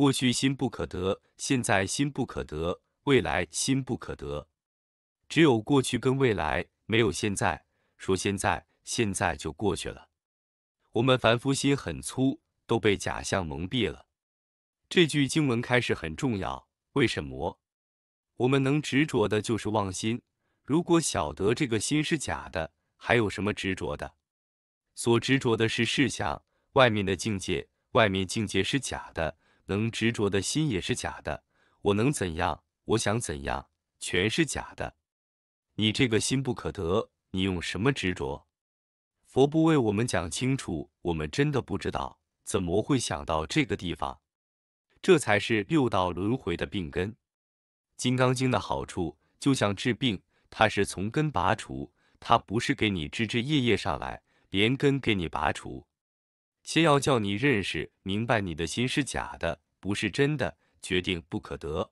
过去心不可得，现在心不可得，未来心不可得。只有过去跟未来，没有现在。说现在，现在就过去了。我们凡夫心很粗，都被假象蒙蔽了。这句经文开始很重要。为什么？我们能执着的就是妄心。如果晓得这个心是假的，还有什么执着的？所执着的是事相，外面的境界，外面境界是假的。能执着的心也是假的，我能怎样？我想怎样，全是假的。你这个心不可得，你用什么执着？佛不为我们讲清楚，我们真的不知道，怎么会想到这个地方？这才是六道轮回的病根。金刚经的好处就像治病，它是从根拔除，它不是给你枝枝叶叶上来，连根给你拔除。先要叫你认识明白，你的心是假的。不是真的，决定不可得。